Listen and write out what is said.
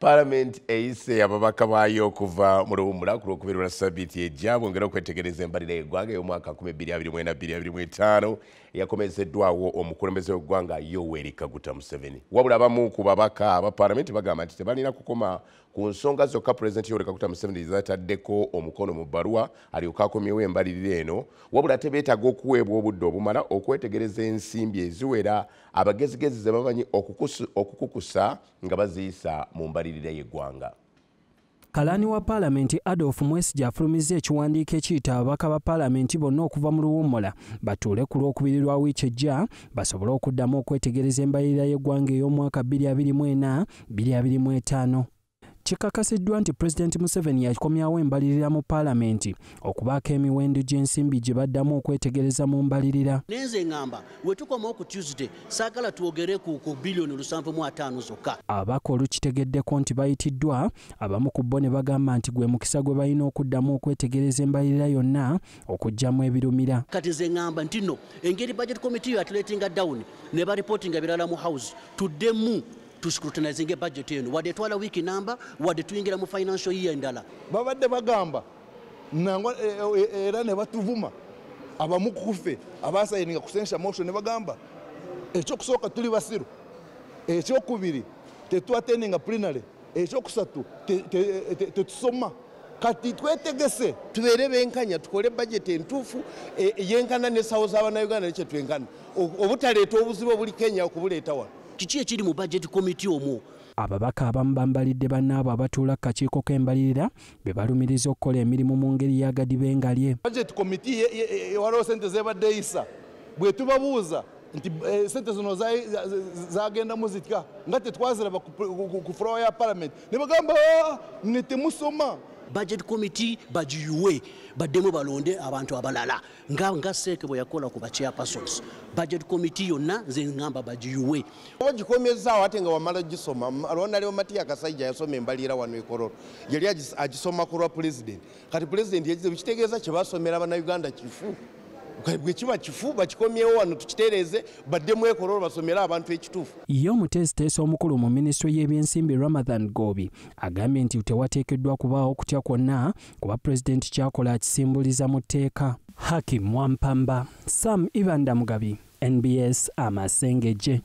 paramenti eyise ababaka baayo okuva mu luwummula ku lwokubiri lwa sabiti ejja bwongera okwetegereza embalira yeggwanga ey'omwaka 2225 eyakomezeddwawo omukulembeze w'eggwanga yoweri kaguta museveni wabula abamu ku babaka aba paramenti bagamba nti tebalina kukoma ku nsonga zokka purezidenti yoweri kaguta museveni zataddeko omukono mu bbaluwa alyoka akomyewo embalirira eno wabula tebeetaga okuweebwa obudde obumala okwetegereza ensimbi eziwera abagezigezi ze bamanyi okukukusa nga baziyisa mu mbalirira okulabirira yeggwanga kalaani wa paalamenti adolf mwesiga afulumizza ekiwandiiko ekiyita ababaka ba paalamenti bonna okuva mu luwummula batuule ku lw'okubirirwa wiiki ejja basobole okuddamu okwetegereza embalirira y'eggwanga ey'omwaka 2024 2025 kikakasiddwa nti pulezidenti museveni yakomyawo embalirira mu paalamenti okubaako emiwendo gy'ensimbi gye baddamu okwetegereza mu mbalirira nenze ngamba we tukomao ku tuesday saagala twogere ku bilioni 75 zokka abako olukitegeddeko nti bayitiddwa abamu ku bo ne bagamba nti gwe mukisa gwe balina okuddamu okwetegereza embalirira yonna okugjamu ebirumira kati nze ngamba nti no engeri budget committee yatuletinga dawuni ne baripoti nga birala mu house tuddemu tuscrutinizinge budget yenu wadde twala wiiki namba wadde tuyingira mu financial year endala babadde bagamba nangwa e, e, e, era ne batuvuma abamu kuffe abasayininga kusensha motion ne bagamba ekyokusooka tuli basiru ekyokubiri tetwatendinga plenary ekyokusatu tetusoma kati twetegese tubeere benkanya tukole budget entuufu yenkana ne sawo zabanauganda nekyetwenkana obutaleeta obuzibu obuli kenya okubuleeta wano kiki ekiri mu budget committee omwo ababaka abamu bambalidde bannaabo abatuula ku kakiiko k'embalirira be balumiriza okukola emirimu mu ngeri y'agadi b'engalye budget committee waliwo sente zebadde eyisa bwe tubabuuza nti eh, sente zino zagendamu zitya nga tetwaziraba ku floor ya parliament ne bagamba ah, ne temusoma budget committee bagiyiwe baddemu balonde abantu abalala nga nga seke bwe yakola ku bachairpersons budget committee yonna nze ngamba bagiyiwe bagikomezaawo ate nga wamala gisoma leo matiya akasaija yasoma embalira wano ekololo yali agisoma kulwa president kati president yagize bichitegeza kye basomera Uganda kifu bwekiba kifu bakikomyewo wano tukitereze badde mwekolola basomere abantu ekituufu ye omuteeseteesa omukulu mu minisitule y'ebyensimbi ramathan gobi agambye nti tewateekeddwa kubaawo kutya kwonna kuba pulezidenti kyakola akisimbuliza mu tteeka hakim wampamba sam ivanda mugabi nbs amasengeje